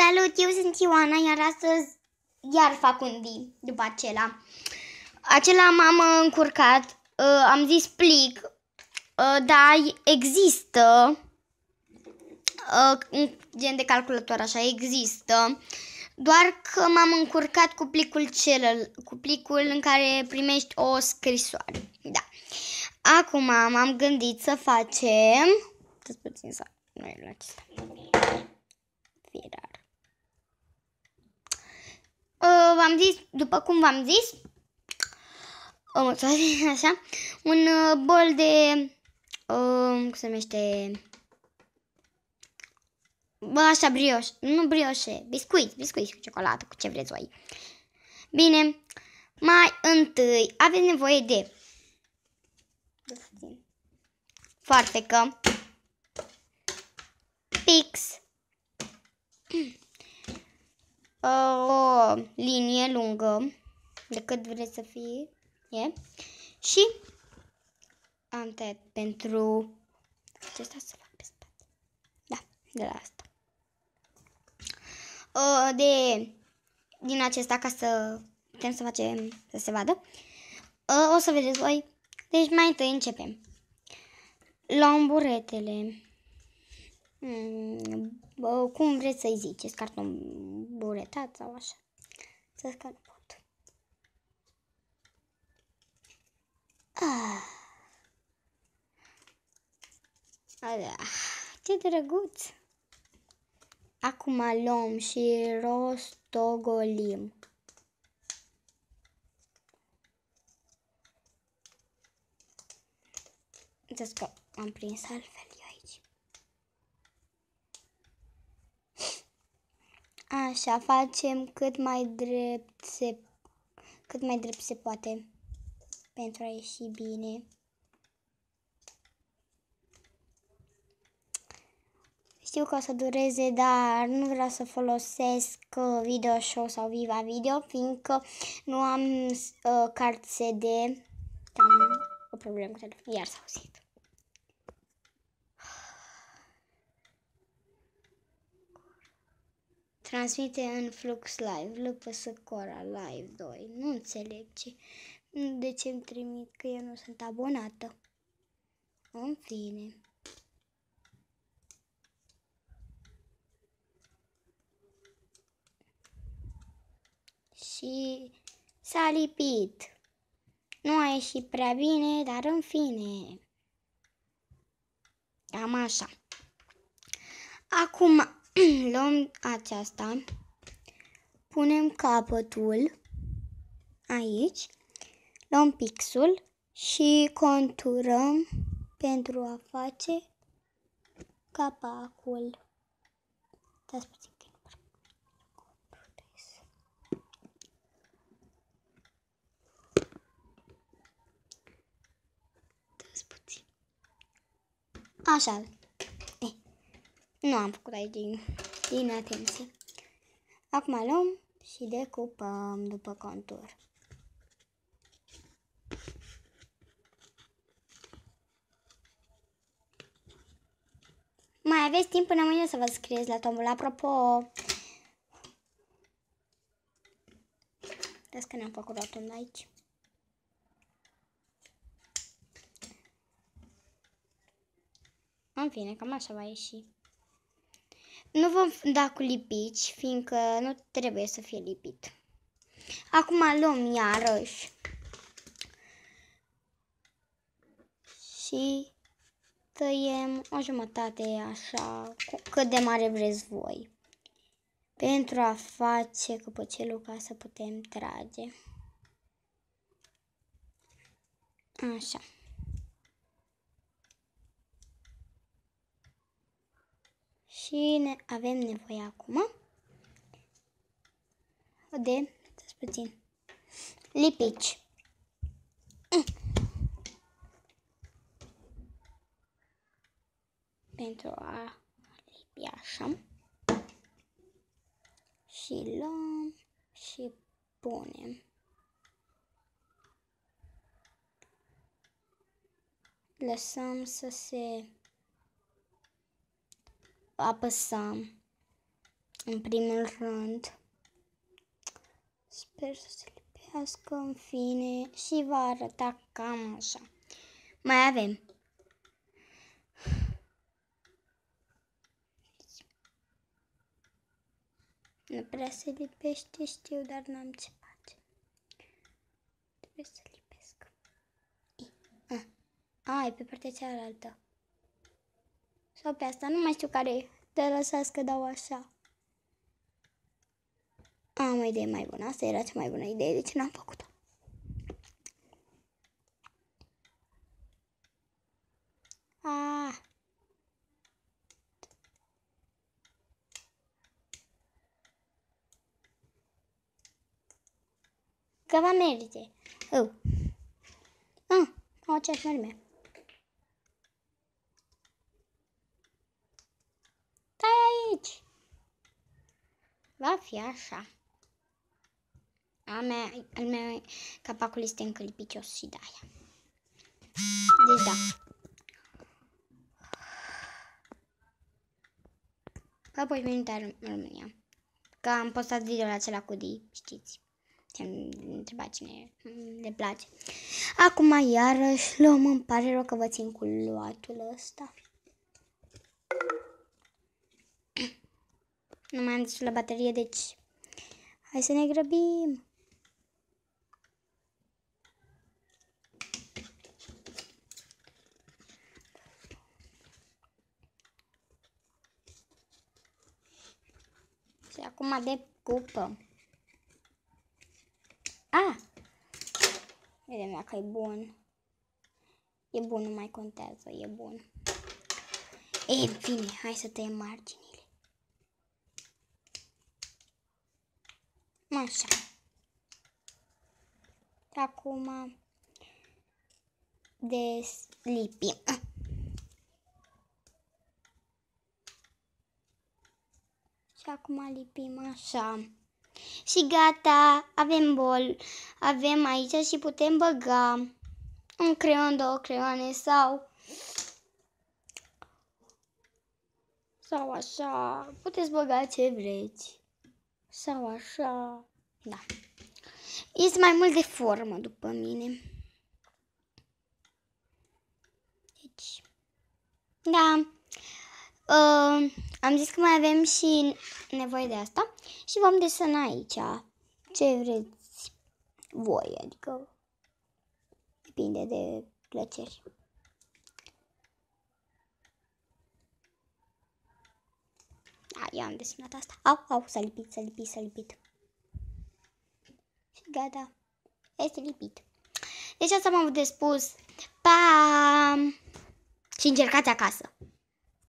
Salut, eu sunt Ioana, iar astăzi iar fac un din după acela. Acela m-am încurcat, uh, am zis plic, uh, dar există uh, un gen de calculator, așa, există. Doar că m-am încurcat cu plicul celălalt, cu plicul în care primești o scrisoare. Da. Acum m-am gândit să facem... Să puțin să... Nu e la acesta. Fira. v-am zis, după cum v-am zis, o mulțumesc, așa, un uh, bol de, uh, cum se numește, bă, așa, brioș, nu brioșe, biscuiți, biscuiți cu ciocolată, cu ce vreți voi. Bine, mai întâi aveți nevoie de, foarte că pix, linie lungă, de cât vreți să fie, e, și am tăiat pentru acesta să fac pe spate. Da, de la asta. O, de, din acesta ca să putem să facem să se vadă. O să vedeți voi. Deci mai întâi începem. Luăm buretele. Hmm, cum vreți să-i ziceți, carton buretat sau așa. Cred că nu pot. Ah. ce drăguț! Acum luăm și rostogolim. Uitați că am prins altfel. Așa, facem cât mai drept se, cât mai drept se poate pentru a ieși bine. Știu că o să dureze, dar nu vreau să folosesc uh, video show sau viva video, fiindcă nu am uh, card CD. Am o problemă, iar s-a auzit. transmite în Flux Live, Lupăsă Cora Live 2. Nu înțeleg ce, de ce îmi trimit că eu nu sunt abonată. În fine. Și s-a lipit. Nu a ieșit prea bine, dar în fine. Cam așa. Acum luăm aceasta, punem capătul aici, luăm pixul și conturăm pentru a face capacul. Așa. Nu am făcut aici din, din atenție. Acum luăm și decupăm după contur. Mai aveți timp până mâine să vă scrieți la tombul. Apropo, Vedeți că ne-am făcut rotund aici. În fine, cam așa va ieși. Nu vom da cu lipici, fiindcă nu trebuie să fie lipit. Acum luăm iarăși și tăiem o jumătate așa, cât de mare vreți voi, pentru a face căpăcelul ca să putem trage. Așa. Și ne avem nevoie acum de, stați puțin, lipici. Pentru a lipi așa. Și luăm și punem. Lăsăm să se apăsa în primul rând. Sper să se lipească în fine și va arăta cam așa. Mai avem Nu prea se lipește, știu, dar n-am ce face. Trebuie să lipesc. A, a e pe partea cealaltă sau pe asta, nu mai știu care te lăsați că dau așa. Am o idee mai bună, asta era cea mai bună idee, de ce n-am făcut-o? Ah. Că va merge. Oh. Ah, am mai merge. aici. va fi așa. A mea, al meu, capacul este încă lipicios și de aia. Deci da. Apoi venit în România. Că am postat la acela cu D, știți. Te-am întrebat cine le place. Acum iarăși luăm, îmi pare rău că vă țin cu luatul ăsta. Nu mai am zis la baterie, deci hai să ne grăbim. Și acum de pupă. Ah! Vedem dacă e bun. E bun, nu mai contează, e bun. e bine, hai să tăiem margini. Așa. Acum deslipim. Și acum lipim așa. Și gata, avem bol. Avem aici și putem băga un creion, două creioane sau sau așa. Puteți băga ce vreți sau așa, da. Este mai mult de formă după mine. Deci, da. Uh, am zis că mai avem și nevoie de asta și vom desena aici ce vreți voi, adică depinde de plăceri. Da, eu am desenat asta. Au, au, s-a lipit, s-a lipit, s-a lipit. Și gata. Este lipit. Deci asta m-am de spus. Pa! Și încercați acasă.